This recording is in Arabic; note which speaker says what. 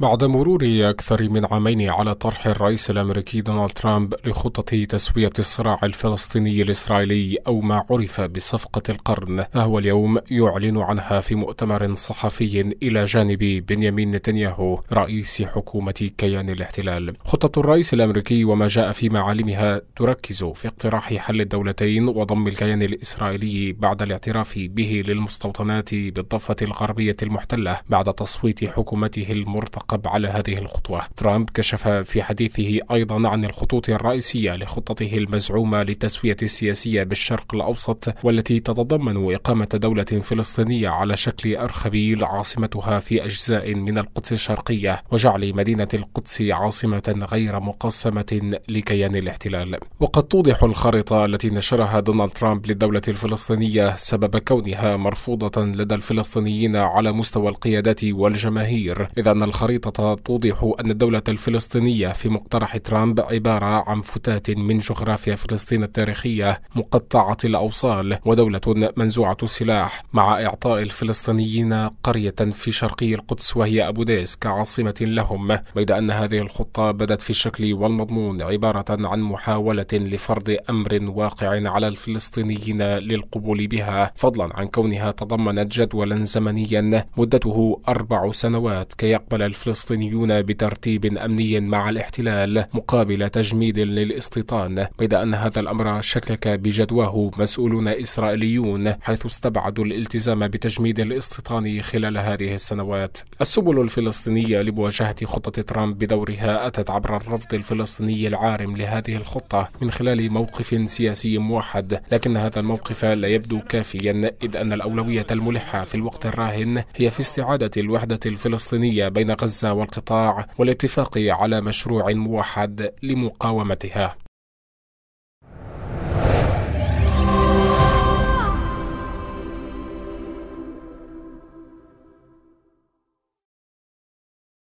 Speaker 1: بعد مرور أكثر من عامين على طرح الرئيس الأمريكي دونالد ترامب لخطة تسوية الصراع الفلسطيني الإسرائيلي أو ما عرف بصفقة القرن فهو اليوم يعلن عنها في مؤتمر صحفي إلى جانب بنيامين نتنياهو رئيس حكومة كيان الاحتلال خطة الرئيس الأمريكي وما جاء في معالمها تركز في اقتراح حل الدولتين وضم الكيان الإسرائيلي بعد الاعتراف به للمستوطنات بالضفة الغربية المحتلة بعد تصويت حكومته المرتقبة يعقب على هذه الخطوة ترامب كشف في حديثه أيضا عن الخطوط الرئيسية لخطته المزعومة للتسوية السياسية بالشرق الأوسط والتي تتضمن إقامة دولة فلسطينية على شكل أرخبيل عاصمتها في أجزاء من القدس الشرقية وجعل مدينة القدس عاصمة غير مقسمة لكيان الاحتلال وقد توضح الخارطة التي نشرها دونالد ترامب للدولة الفلسطينية سبب كونها مرفوضة لدى الفلسطينيين على مستوى القيادات والجماهير إذ أن الخريطة الخريطة توضح أن الدولة الفلسطينية في مقترح ترامب عبارة عن فتاة من جغرافيا فلسطين التاريخية مقطعة الأوصال ودولة منزوعة السلاح مع إعطاء الفلسطينيين قرية في شرقي القدس وهي أبو ديس كعاصمة لهم بيد أن هذه الخطة بدت في الشكل والمضمون عبارة عن محاولة لفرض أمر واقع على الفلسطينيين للقبول بها فضلا عن كونها تضمنت جدولا زمنيا مدته أربع سنوات كي يقبل الفلسطينيين الفلسطينيون بترتيب أمني مع الاحتلال مقابل تجميد للاستيطان بيد أن هذا الأمر شكك بجدواه مسؤولون إسرائيليون حيث استبعدوا الالتزام بتجميد الاستيطان خلال هذه السنوات السبل الفلسطينية لمواجهة خطة ترامب بدورها أتت عبر الرفض الفلسطيني العارم لهذه الخطة من خلال موقف سياسي موحد لكن هذا الموقف لا يبدو كافيا إذ أن الأولوية الملحة في الوقت الراهن هي في استعادة الوحدة الفلسطينية بين غزة غزة والقطاع والاتفاق على مشروع موحد لمقاومتها